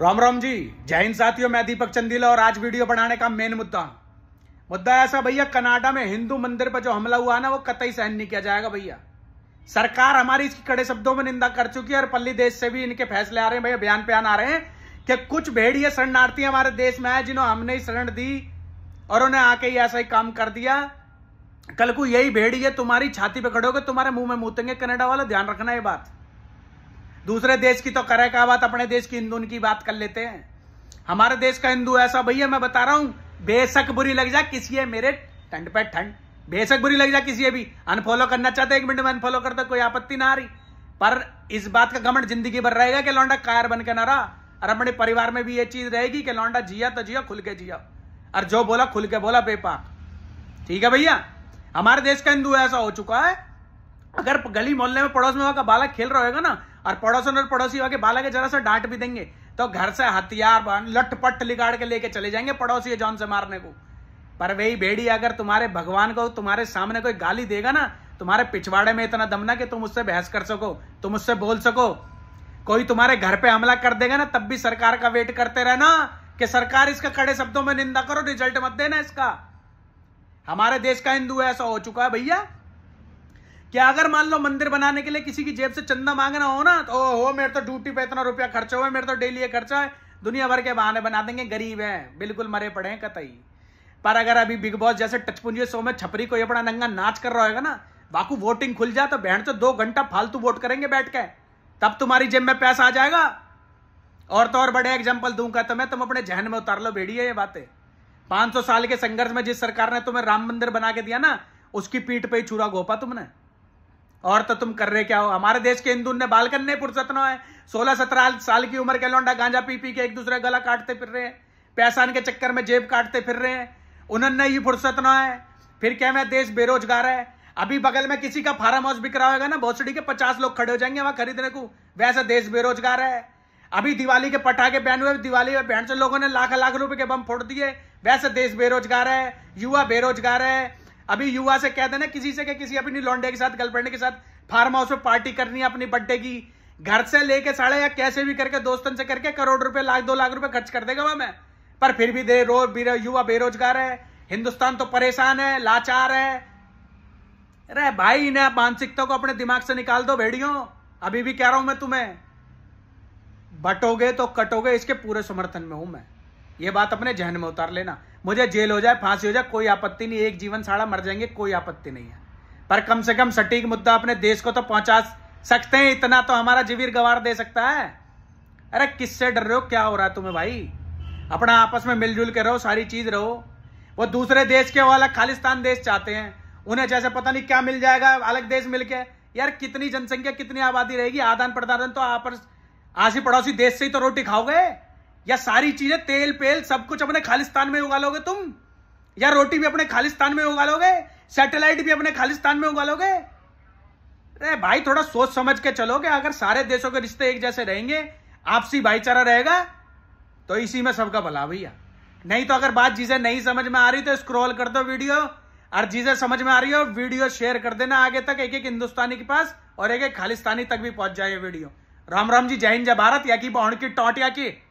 राम राम जी जय हिंद साथियों मैं दीपक चंदीला और आज वीडियो बनाने का मेन मुद्दा मुद्दा ऐसा भैया कनाडा में हिंदू मंदिर पर जो हमला हुआ ना वो कतई सहन नहीं किया जाएगा भैया सरकार हमारी इसकी कड़े शब्दों में निंदा कर चुकी है और पल्ली देश से भी इनके फैसले आ रहे हैं भैया बयान बयान आ रहे हैं कि कुछ भेड़िए शरणार्थी हमारे देश में आए जिन्होंने हमने ही शरण दी और उन्हें आके ही ऐसा ही काम कर दिया कल को यही भेड़िए तुम्हारी छाती पे खड़ोगे तुम्हारे मुंह में मूतेंगे कनाडा वाला ध्यान रखना ये बात दूसरे देश की तो करे का बात अपने देश की हिंदू की बात कर लेते हैं हमारे देश का हिंदू ऐसा भैया मैं बता रहा हूं बेशक बुरी लग जा किसी है मेरे ठंड पे ठंड बेशक बुरी लग जा किसी है भी अनफॉलो करना चाहते एक मिनट में अनफॉलो कर कोई आपत्ति ना आ रही पर इस बात का घमंड जिंदगी भर रहेगा कि लौंडा कायर बन के ना रहा और अपने परिवार में भी ये चीज रहेगी कि लौंडा जिया तो जिया खुल के जिया और जो बोला खुल के बोला बेपाक ठीक है भैया हमारे देश का हिंदू ऐसा हो चुका है अगर गली मोहल्ले में पड़ोस में वहां का बालक खेल रहा होगा ना और पड़ोसन और पड़ोसी होकर बाला के जरा सा डांट भी देंगे तो घर से हथियार बन लटपट लिगाड़ के लेके चले जाएंगे पड़ोसी जान से मारने को पर वही भेड़ी अगर तुम्हारे भगवान को तुम्हारे सामने कोई गाली देगा ना तुम्हारे पिछवाड़े में इतना दम ना कि तुम उससे बहस कर सको तुम उससे बोल सको कोई तुम्हारे घर पे हमला कर देगा ना तब भी सरकार का वेट करते रहना कि सरकार इसका कड़े शब्दों में निंदा करो रिजल्ट मत देना इसका हमारे देश का हिंदू ऐसा हो चुका है भैया कि अगर मान लो मंदिर बनाने के लिए किसी की जेब से चंदा मांगना हो ना तो हो मेरे तो ड्यूटी पे इतना रुपया खर्चा हुआ है मेरे तो डेली ये खर्चा है दुनिया भर के बहाने बना देंगे गरीब है बिल्कुल मरे पड़े हैं कतई पर अगर अभी बिग बॉस जैसे टचपुंजी शो में छपरी को ये बड़ा नंगा नाच कर रहा होगा ना बाकू वोटिंग खुल जाए तो बहन तो दो घंटा फालतू वोट करेंगे बैठ के तब तुम्हारी जेब में पैसा आ जाएगा और तो और बड़े एग्जाम्पल दूंगा तो मैं तुम अपने जहन में उतार लो भेड़िए ये बातें सौ साल के संघर्ष में जिस सरकार ने तुम्हें राम मंदिर बना के दिया ना उसकी पीठ पे ही छुरा घोपा तुमने और तो तुम कर रहे क्या हो हमारे देश के हिंदू ने बालकन नहीं पुरसतना ना है सोलह सत्रह साल की उम्र के लौंडा गांजा पी पी के एक दूसरे गला काटते फिर रहे हैं पैसान के चक्कर में जेब काटते फिर रहे हैं उन्होंने ही फुर्सत ना है फिर क्या मैं देश बेरोजगार है अभी बगल में किसी का फार्म हाउस बिक रहा होगा ना भोसड़ी के पचास लोग खड़े हो जाएंगे वहां खरीदने को वैसे देश बेरोजगार है अभी दिवाली के पटाखे बहन हुए दिवाली में बहन से लोगों ने लाख लाख रुपए के बम फोड़ दिए वैसे देश बेरोजगार है युवा बेरोजगार है अभी युवा से कह देना किसी से कि किसी अपनी लौंडे के साथ गर्लफ्रेंड के साथ फार्म हाउस में पार्टी करनी है अपनी बर्थडे की घर से लेके साढ़े या कैसे भी करके दोस्तों से करके करोड़ रुपए लाख दो लाख रुपए खर्च कर देगा वह मैं पर फिर भी दे रो युवा बेरोजगार है हिंदुस्तान तो परेशान है लाचार है अरे भाई इन्हें मानसिकता को अपने दिमाग से निकाल दो भेड़ियों अभी भी कह रहा हूं मैं तुम्हें बटोगे तो कटोगे इसके पूरे समर्थन में हूं मैं ये बात अपने जहन में उतार लेना मुझे जेल हो जाए फांसी हो जाए कोई आपत्ति नहीं एक जीवन साड़ा मर जाएंगे कोई आपत्ति नहीं है पर कम से कम सटीक मुद्दा अपने देश को तो पहुंचा सकते हैं इतना तो हमारा जिविर गवार दे सकता है अरे किससे डर रहे हो क्या हो रहा है तुम्हें भाई अपना आपस में मिलजुल के रहो सारी चीज रहो वो दूसरे देश के वो अलग खालिस्तान देश चाहते हैं उन्हें जैसे पता नहीं क्या मिल जाएगा अलग देश मिलके यार कितनी जनसंख्या कितनी आबादी रहेगी आदान प्रदान तो आपस आसी पड़ोसी देश से ही तो रोटी खाओगे या सारी चीजें तेल पेल सब कुछ अपने खालिस्तान में उगा लोगे तुम या रोटी भी अपने खालिस्तान में उगा लोगे सैटेलाइट भी अपने खालिस्तान में उगा लोगे अरे भाई थोड़ा सोच समझ के चलोगे अगर सारे देशों के रिश्ते एक जैसे रहेंगे आपसी भाईचारा रहेगा तो इसी में सबका भला भैया नहीं तो अगर बात चीजें नहीं समझ में आ रही तो स्क्रॉल कर दो वीडियो और चीजें समझ में आ रही हो वीडियो शेयर कर देना आगे तक एक एक हिंदुस्तानी के पास और एक एक खालिस्तानी तक भी पहुंच जाए वीडियो राम राम जी जय हिंद जय भारत या की बहुण की टॉट या की